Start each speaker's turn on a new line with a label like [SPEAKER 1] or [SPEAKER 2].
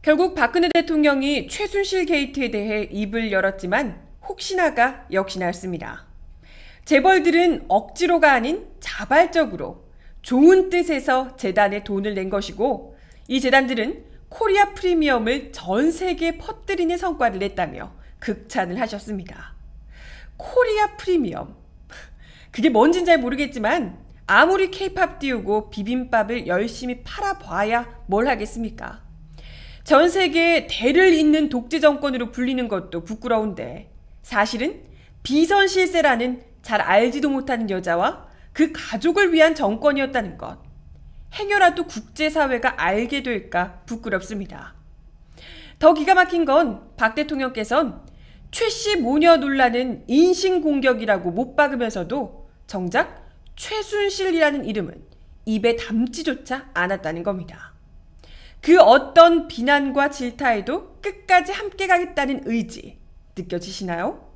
[SPEAKER 1] 결국 박근혜 대통령이 최순실 게이트에 대해 입을 열었지만 혹시나가 역시나였습니다. 재벌들은 억지로가 아닌 자발적으로 좋은 뜻에서 재단에 돈을 낸 것이고 이 재단들은 코리아 프리미엄을 전 세계에 퍼뜨리는 성과를 냈다며 극찬을 하셨습니다. 코리아 프리미엄. 그게 뭔진 잘 모르겠지만 아무리 케이팝 띄우고 비빔밥을 열심히 팔아봐야 뭘 하겠습니까? 전세계에 대를 잇는 독재 정권으로 불리는 것도 부끄러운데 사실은 비선실세라는 잘 알지도 못하는 여자와 그 가족을 위한 정권이었다는 것. 행여라도 국제사회가 알게 될까 부끄럽습니다. 더 기가 막힌 건 박 대통령께선 최씨 모녀 논란은 인신공격이라고 못 박으면서도 정작 최순실이라는 이름은 입에 담지조차 않았다는 겁니다. 그 어떤 비난과 질타에도 끝까지 함께 가겠다는 의지 느껴지시나요?